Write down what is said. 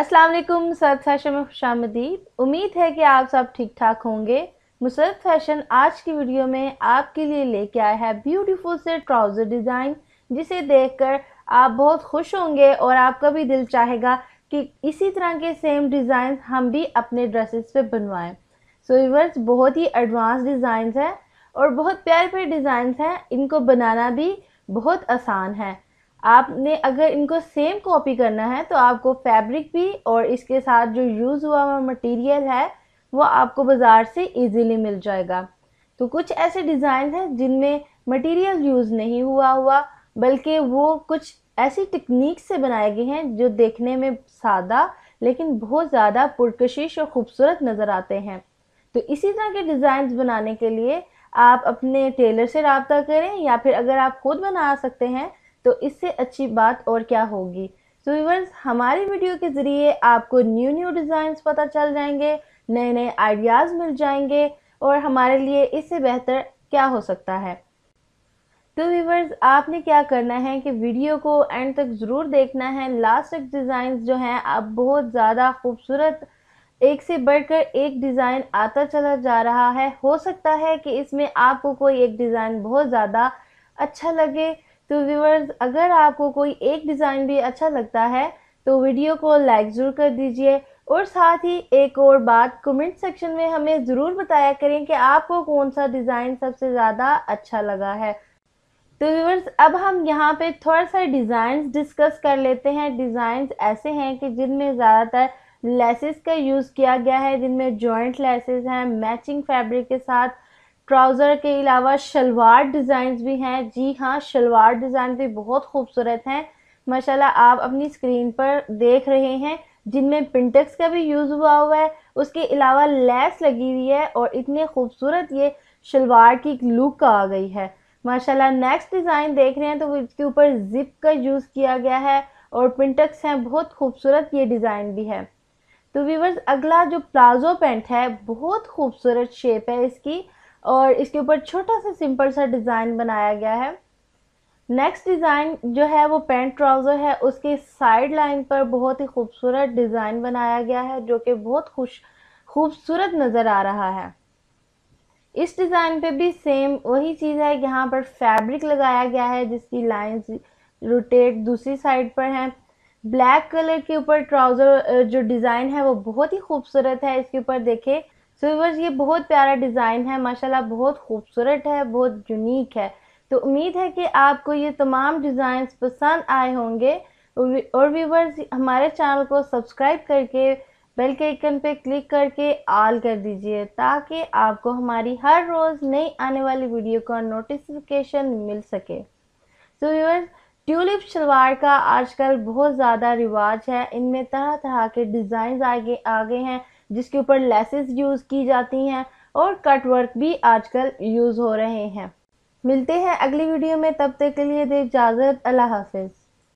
असलम सर्द फैशन में खुशामदीद उम्मीद है कि आप सब ठीक ठाक होंगे मुसरत फैशन आज की वीडियो में आपके लिए लेके आया है ब्यूटीफुल से ट्राउज़र डिज़ाइन जिसे देखकर आप बहुत खुश होंगे और आपका भी दिल चाहेगा कि इसी तरह के सेम डिज़ाइन हम भी अपने ड्रेसेस पे बनवाएं सो यूवर्स बहुत ही एडवांस डिज़ाइंस हैं और बहुत प्यारे प्यारे डिज़ाइंस हैं इनको बनाना भी बहुत आसान है आपने अगर इनको सेम कॉपी करना है तो आपको फैब्रिक भी और इसके साथ जो यूज़ हुआ हुआ मटेरियल है वो आपको बाज़ार से इजीली मिल जाएगा तो कुछ ऐसे डिज़ाइन हैं जिनमें मटेरियल यूज़ नहीं हुआ हुआ बल्कि वो कुछ ऐसी टेक्निक से बनाए गए हैं जो देखने में सादा लेकिन बहुत ज़्यादा पुरकशिश और ख़ूबसूरत नज़र आते हैं तो इसी तरह के डिज़ाइन बनाने के लिए आप अपने टेलर से रबता करें या फिर अगर आप खुद बना सकते हैं तो इससे अच्छी बात और क्या होगी तो व्यूवर्स हमारे वीडियो के ज़रिए आपको न्यू न्यू डिज़ाइंस पता चल जाएंगे नए नए आइडियाज़ मिल जाएंगे और हमारे लिए इससे बेहतर क्या हो सकता है तो व्यूवर्स आपने क्या करना है कि वीडियो को एंड तक ज़रूर देखना है लास्ट तक डिज़ाइंस जो हैं आप बहुत ज़्यादा खूबसूरत एक से बढ़कर एक डिज़ाइन आता चला जा रहा है हो सकता है कि इसमें आपको कोई एक डिज़ाइन बहुत ज़्यादा अच्छा लगे तो व्यूवर्स अगर आपको कोई एक डिज़ाइन भी अच्छा लगता है तो वीडियो को लाइक ज़रूर कर दीजिए और साथ ही एक और बात कमेंट सेक्शन में हमें ज़रूर बताया करें कि आपको कौन सा डिज़ाइन सबसे ज़्यादा अच्छा लगा है तो व्यूवर्स अब हम यहाँ पे थोड़ा सा डिज़ाइन डिस्कस कर लेते हैं डिज़ाइन ऐसे हैं कि जिनमें ज़्यादातर लेसेस का यूज़ किया गया है जिनमें जॉइंट लेसेस हैं मैचिंग फैब्रिक के साथ ट्राउज़र के अलावा शलवार डिज़ाइन भी हैं जी हाँ शलवार डिज़ाइन भी बहुत खूबसूरत हैं माशाल्लाह आप अपनी स्क्रीन पर देख रहे हैं जिनमें पिंटेक्स का भी यूज़ हुआ हुआ है उसके अलावा लेस लगी हुई है और इतने खूबसूरत ये शलवार की लुक आ गई है माशाल्लाह नेक्स्ट डिज़ाइन देख रहे हैं तो इसके ऊपर जिप का यूज़ किया गया है और पिंटक्स हैं बहुत खूबसूरत ये डिज़ाइन भी है तो व्यूवर्स अगला जो प्लाजो पेंट है बहुत खूबसूरत शेप है इसकी और इसके ऊपर छोटा सा सिंपल सा डिज़ाइन बनाया गया है नेक्स्ट डिज़ाइन जो है वो पैंट ट्राउज़र है उसके साइड लाइन पर बहुत ही खूबसूरत डिज़ाइन बनाया गया है जो कि बहुत खुश खूबसूरत नज़र आ रहा है इस डिज़ाइन पे भी सेम वही चीज़ है यहाँ पर फैब्रिक लगाया गया है जिसकी लाइंस रोटेट दूसरी साइड पर हैं ब्लैक कलर के ऊपर ट्राउज़र जो डिज़ाइन है वो बहुत ही खूबसूरत है इसके ऊपर देखें सो so, व्यूवर्स ये बहुत प्यारा डिज़ाइन है माशाल्लाह बहुत खूबसूरत है बहुत यूनिक है तो उम्मीद है कि आपको ये तमाम डिज़ाइंस पसंद आए होंगे और व्यूवर्स हमारे चैनल को सब्सक्राइब करके बेल के आइकन पे क्लिक करके ऑल कर दीजिए ताकि आपको हमारी हर रोज़ नई आने वाली वीडियो का नोटिफिकेशन मिल सके so so, viewers tulip salwar का आजकल बहुत ज़्यादा रिवाज है इनमें तरह तरह के डिज़ाइन आगे आ गए हैं जिसके ऊपर लेसेस यूज़ की जाती हैं और कट वर्क भी आजकल यूज़ हो रहे हैं मिलते हैं अगली वीडियो में तब तक के लिए दे इजाज़त अल्लाह हाफिज़